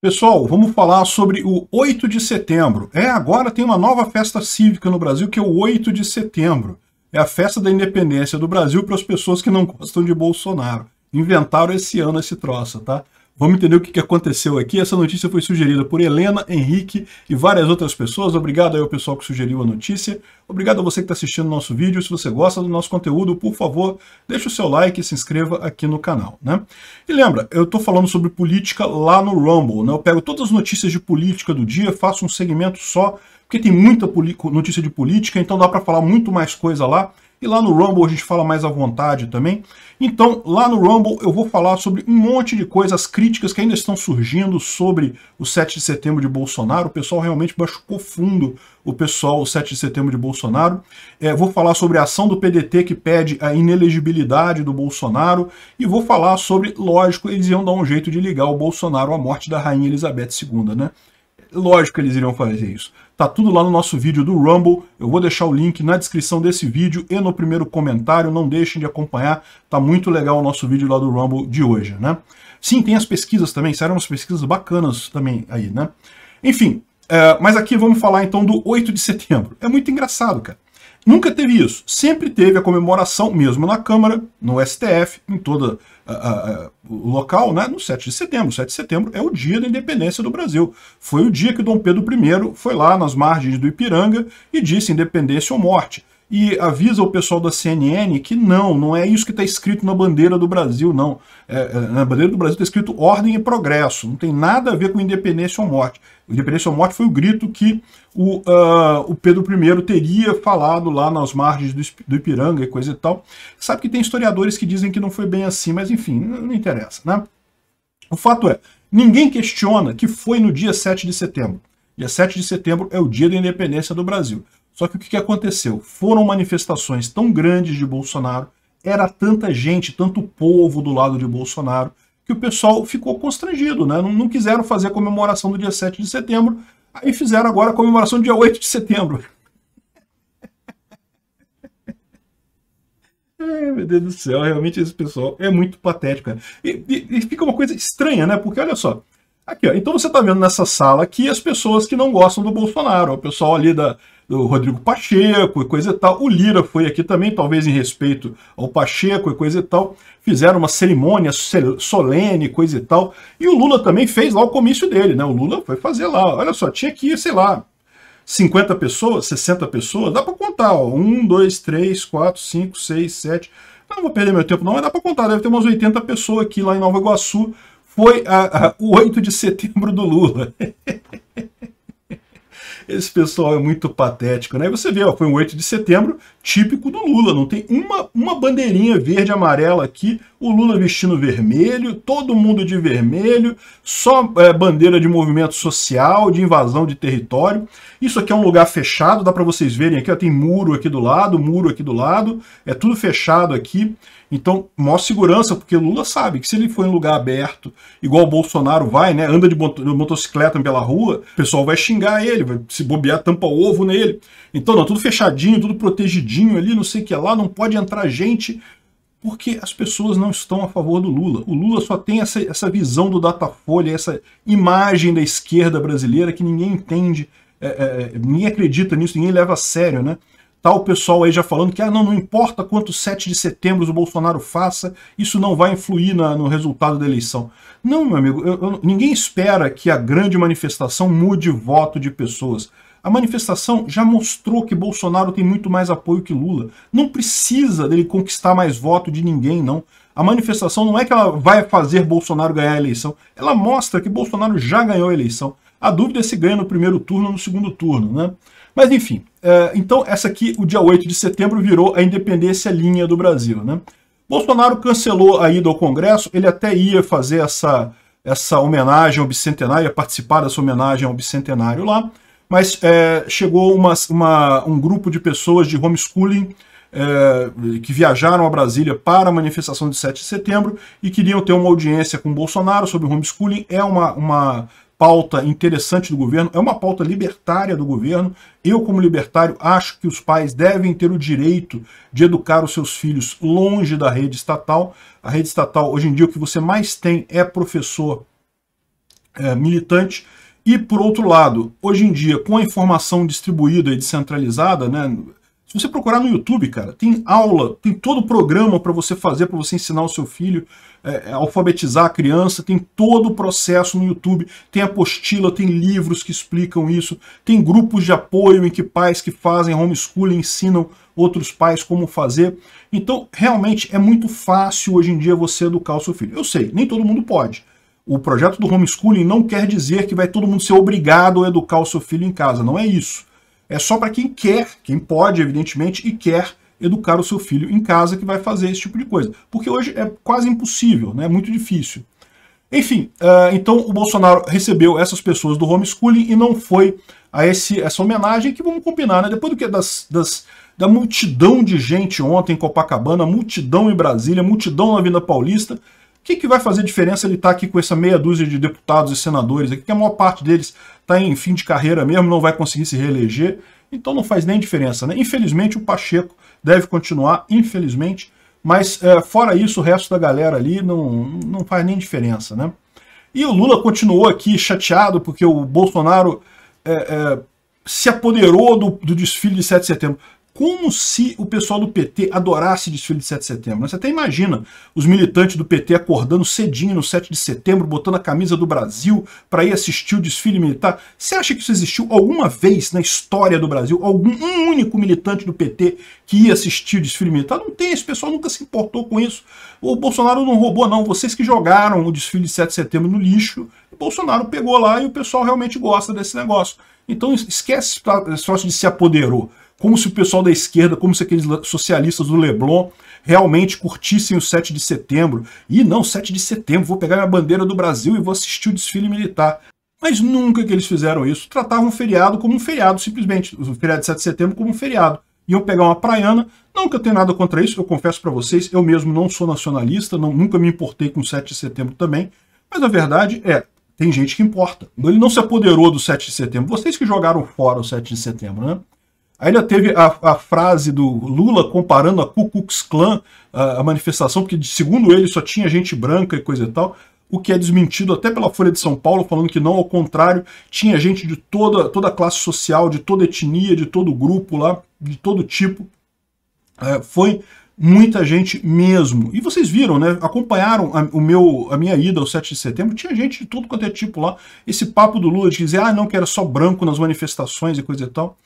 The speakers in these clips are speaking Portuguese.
Pessoal, vamos falar sobre o 8 de setembro. É, agora tem uma nova festa cívica no Brasil, que é o 8 de setembro. É a festa da independência do Brasil para as pessoas que não gostam de Bolsonaro. Inventaram esse ano esse troço, tá? Vamos entender o que aconteceu aqui. Essa notícia foi sugerida por Helena, Henrique e várias outras pessoas. Obrigado aí ao pessoal que sugeriu a notícia. Obrigado a você que está assistindo o nosso vídeo. Se você gosta do nosso conteúdo, por favor, deixe o seu like e se inscreva aqui no canal. Né? E lembra, eu estou falando sobre política lá no Rumble. Né? Eu pego todas as notícias de política do dia, faço um segmento só, porque tem muita notícia de política, então dá para falar muito mais coisa lá. E lá no Rumble a gente fala mais à vontade também. Então, lá no Rumble eu vou falar sobre um monte de coisas, críticas que ainda estão surgindo sobre o 7 de setembro de Bolsonaro. O pessoal realmente machucou fundo o pessoal, o 7 de setembro de Bolsonaro. É, vou falar sobre a ação do PDT que pede a inelegibilidade do Bolsonaro. E vou falar sobre, lógico, eles iam dar um jeito de ligar o Bolsonaro à morte da Rainha Elizabeth II, né? Lógico que eles iriam fazer isso. Tá tudo lá no nosso vídeo do Rumble. Eu vou deixar o link na descrição desse vídeo e no primeiro comentário. Não deixem de acompanhar. Tá muito legal o nosso vídeo lá do Rumble de hoje, né? Sim, tem as pesquisas também. Saíram umas pesquisas bacanas também aí, né? Enfim, é, mas aqui vamos falar então do 8 de setembro. É muito engraçado, cara. Nunca teve isso. Sempre teve a comemoração, mesmo na Câmara, no STF, em todo o local, né? no 7 de setembro. 7 de setembro é o dia da independência do Brasil. Foi o dia que Dom Pedro I foi lá nas margens do Ipiranga e disse independência ou morte e avisa o pessoal da CNN que não, não é isso que está escrito na bandeira do Brasil, não. É, é na bandeira do Brasil está escrito ordem e progresso, não tem nada a ver com independência ou morte. Independência ou morte foi o grito que o, uh, o Pedro I teria falado lá nas margens do, do Ipiranga e coisa e tal. Sabe que tem historiadores que dizem que não foi bem assim, mas enfim, não, não interessa, né? O fato é, ninguém questiona que foi no dia 7 de setembro. Dia 7 de setembro é o dia da independência do Brasil. Só que o que aconteceu? Foram manifestações tão grandes de Bolsonaro, era tanta gente, tanto povo do lado de Bolsonaro, que o pessoal ficou constrangido, né? Não, não quiseram fazer a comemoração do dia 7 de setembro, aí fizeram agora a comemoração do dia 8 de setembro. É, meu Deus do céu, realmente esse pessoal é muito patético. Né? E, e, e, fica uma coisa estranha, né? Porque olha só. Aqui, ó, então você está vendo nessa sala aqui as pessoas que não gostam do Bolsonaro, o pessoal ali da, o Rodrigo Pacheco e coisa e tal. O Lira foi aqui também, talvez em respeito ao Pacheco e coisa e tal. Fizeram uma cerimônia solene, coisa e tal. E o Lula também fez lá o comício dele, né? O Lula foi fazer lá. Olha só, tinha que ir, sei lá, 50 pessoas, 60 pessoas, dá pra contar, ó. 1, 2, 3, 4, 5, 6, 7. Não vou perder meu tempo, não, mas dá pra contar. Deve ter umas 80 pessoas aqui lá em Nova Iguaçu. Foi a, a, o 8 de setembro do Lula. Esse pessoal é muito patético, né? E você vê, ó, foi um 8 de setembro típico do Lula. Não tem uma, uma bandeirinha verde e amarela aqui, o Lula vestindo vermelho, todo mundo de vermelho, só é, bandeira de movimento social, de invasão de território. Isso aqui é um lugar fechado, dá para vocês verem aqui, ó, tem muro aqui do lado, muro aqui do lado, é tudo fechado aqui. Então, maior segurança, porque Lula sabe que se ele for em lugar aberto, igual o Bolsonaro vai, né, anda de motocicleta pela rua, o pessoal vai xingar ele, vai se bobear, tampa ovo nele. Então, não, tudo fechadinho, tudo protegidinho, escondidinho ali, não sei o que lá, não pode entrar gente, porque as pessoas não estão a favor do Lula. O Lula só tem essa, essa visão do Datafolha, essa imagem da esquerda brasileira que ninguém entende, é, é, é ninguém acredita nisso, ninguém leva a sério, né? Tá o pessoal aí já falando que ah, não, não importa quanto 7 de setembro o Bolsonaro faça, isso não vai influir na, no resultado da eleição. Não, meu amigo, eu, eu, ninguém espera que a grande manifestação mude voto de pessoas. A manifestação já mostrou que Bolsonaro tem muito mais apoio que Lula. Não precisa dele conquistar mais voto de ninguém, não. A manifestação não é que ela vai fazer Bolsonaro ganhar a eleição. Ela mostra que Bolsonaro já ganhou a eleição. A dúvida é se ganha no primeiro turno ou no segundo turno, né? Mas enfim, é, então essa aqui, o dia 8 de setembro, virou a independência linha do Brasil, né? Bolsonaro cancelou a ida ao Congresso, ele até ia fazer essa, essa homenagem ao bicentenário, ia participar dessa homenagem ao bicentenário lá, mas é, chegou uma, uma, um grupo de pessoas de homeschooling é, que viajaram a Brasília para a manifestação de 7 de setembro e queriam ter uma audiência com Bolsonaro sobre homeschooling. É uma, uma pauta interessante do governo, é uma pauta libertária do governo. Eu, como libertário, acho que os pais devem ter o direito de educar os seus filhos longe da rede estatal. A rede estatal, hoje em dia, o que você mais tem é professor é, militante e, por outro lado, hoje em dia, com a informação distribuída e descentralizada, né, se você procurar no YouTube, cara, tem aula, tem todo o programa para você fazer, para você ensinar o seu filho, é, é, alfabetizar a criança, tem todo o processo no YouTube, tem apostila, tem livros que explicam isso, tem grupos de apoio em que pais que fazem homeschooling ensinam outros pais como fazer. Então, realmente, é muito fácil hoje em dia você educar o seu filho. Eu sei, nem todo mundo pode, o projeto do homeschooling não quer dizer que vai todo mundo ser obrigado a educar o seu filho em casa. Não é isso. É só para quem quer, quem pode, evidentemente, e quer educar o seu filho em casa que vai fazer esse tipo de coisa. Porque hoje é quase impossível, né? é muito difícil. Enfim, uh, então o Bolsonaro recebeu essas pessoas do homeschooling e não foi a esse, essa homenagem que vamos combinar, né? Depois do que das, das, da multidão de gente ontem em Copacabana, multidão em Brasília, multidão na Vila Paulista, que, que vai fazer diferença ele estar tá aqui com essa meia dúzia de deputados e senadores aqui, que a maior parte deles está em fim de carreira mesmo, não vai conseguir se reeleger, então não faz nem diferença. Né? Infelizmente o Pacheco deve continuar, infelizmente, mas é, fora isso o resto da galera ali não, não faz nem diferença. Né? E o Lula continuou aqui chateado porque o Bolsonaro é, é, se apoderou do, do desfile de 7 de setembro como se o pessoal do PT adorasse desfile de 7 de setembro. Né? Você até imagina os militantes do PT acordando cedinho no 7 de setembro, botando a camisa do Brasil para ir assistir o desfile militar. Você acha que isso existiu alguma vez na história do Brasil? Algum um único militante do PT que ia assistir o desfile militar? Não tem, esse pessoal nunca se importou com isso. O Bolsonaro não roubou, não. Vocês que jogaram o desfile de 7 de setembro no lixo, o Bolsonaro pegou lá e o pessoal realmente gosta desse negócio. Então esquece esse troço de se apoderou como se o pessoal da esquerda, como se aqueles socialistas do Leblon realmente curtissem o 7 de setembro. E não, 7 de setembro, vou pegar minha bandeira do Brasil e vou assistir o desfile militar. Mas nunca que eles fizeram isso, tratavam o feriado como um feriado, simplesmente. O feriado de 7 de setembro como um feriado. Iam pegar uma praiana, não que eu tenha nada contra isso, eu confesso para vocês, eu mesmo não sou nacionalista, não, nunca me importei com o 7 de setembro também, mas a verdade é, tem gente que importa. Então, ele não se apoderou do 7 de setembro. Vocês que jogaram fora o 7 de setembro, né? Aí ainda teve a, a, frase do Lula comparando a Ku Klux Klan, a, a, manifestação, porque segundo ele só tinha gente branca e coisa e tal, o que é desmentido até pela Folha de São Paulo, falando que não, ao contrário, tinha gente de toda, toda classe social, de toda etnia, de todo grupo lá, de todo tipo. É, foi muita gente mesmo. E vocês viram, né? Acompanharam a, o meu, a minha ida ao 7 de setembro, tinha gente de tudo quanto é tipo lá. Esse papo do Lula de dizer, ah, não, que era só branco nas manifestações e coisa e tal.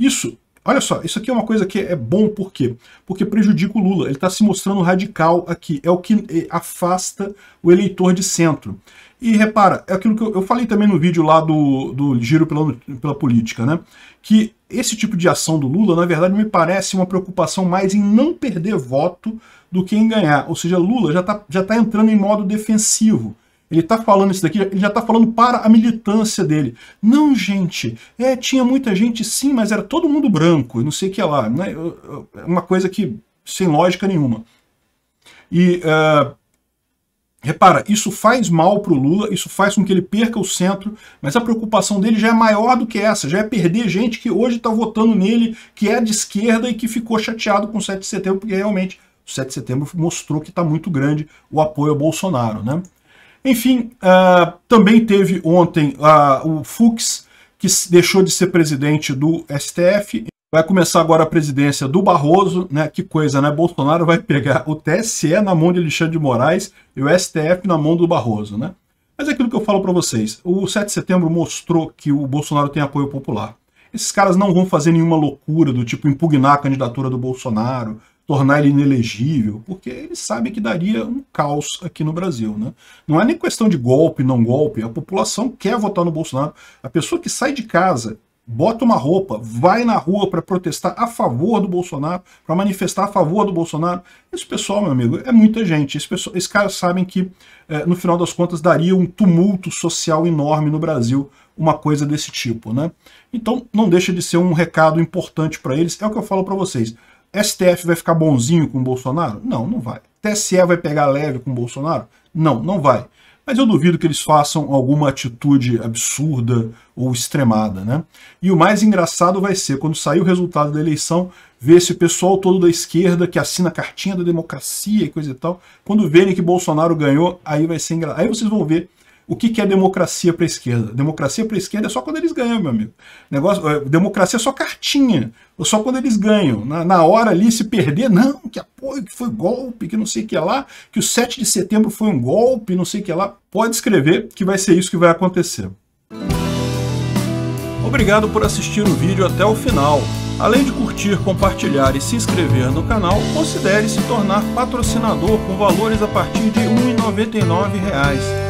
Isso, olha só, isso aqui é uma coisa que é bom por quê? Porque prejudica o Lula. Ele está se mostrando radical aqui. É o que é, afasta o eleitor de centro. E repara, é aquilo que eu, falei também no vídeo lá do, do Giro pela, pela Política, né? Que esse tipo de ação do Lula, na verdade, me parece uma preocupação mais em não perder voto do que em ganhar. Ou seja, Lula já está já tá entrando em modo defensivo. Ele está falando isso daqui, ele já está falando para a militância dele. Não, gente, é, tinha muita gente sim, mas era todo mundo branco, não sei o que lá. Né? É uma coisa que sem lógica nenhuma. E uh, repara, isso faz mal para o Lula, isso faz com que ele perca o centro, mas a preocupação dele já é maior do que essa, já é perder gente que hoje está votando nele, que é de esquerda e que ficou chateado com o 7 de setembro, porque realmente o 7 de setembro mostrou que está muito grande o apoio ao Bolsonaro. Né? Enfim, uh, também teve ontem uh, o Fux, que deixou de ser presidente do STF. Vai começar agora a presidência do Barroso, né? Que coisa, né? Bolsonaro vai pegar o TSE na mão de Alexandre de Moraes e o STF na mão do Barroso, né? Mas é aquilo que eu falo para vocês. O 7 de setembro mostrou que o Bolsonaro tem apoio popular. Esses caras não vão fazer nenhuma loucura do tipo impugnar a candidatura do Bolsonaro, tornar ele inelegível, porque eles sabem que daria um caos aqui no Brasil. Né? Não é nem questão de golpe, não golpe, a população quer votar no Bolsonaro. A pessoa que sai de casa, bota uma roupa, vai na rua para protestar a favor do Bolsonaro, para manifestar a favor do Bolsonaro. Esse pessoal, meu amigo, é muita gente. Esse pessoal, esses caras sabem que, é, no final das contas, daria um tumulto social enorme no Brasil uma coisa desse tipo, né? Então, não deixa de ser um recado importante para eles. É o que eu falo para vocês. STF vai ficar bonzinho com o Bolsonaro? Não, não vai. TSE vai pegar leve com o Bolsonaro? Não, não vai. Mas eu duvido que eles façam alguma atitude absurda ou extremada, né? E o mais engraçado vai ser, quando sair o resultado da eleição, ver esse pessoal todo da esquerda que assina a cartinha da democracia e coisa e tal, quando verem que Bolsonaro ganhou, aí vai ser engraçado. Aí vocês vão ver o que, que é democracia para a esquerda? Democracia para a esquerda é só quando eles ganham, meu amigo. Negócio, é, democracia é só cartinha, é só quando eles ganham. Na, na hora ali, se perder, não, que apoio, que foi golpe, que não sei o que lá, que o 7 de setembro foi um golpe, não sei o que lá. Pode escrever que vai ser isso que vai acontecer. Obrigado por assistir o vídeo até o final. Além de curtir, compartilhar e se inscrever no canal, considere se tornar patrocinador com valores a partir de R$ 1,99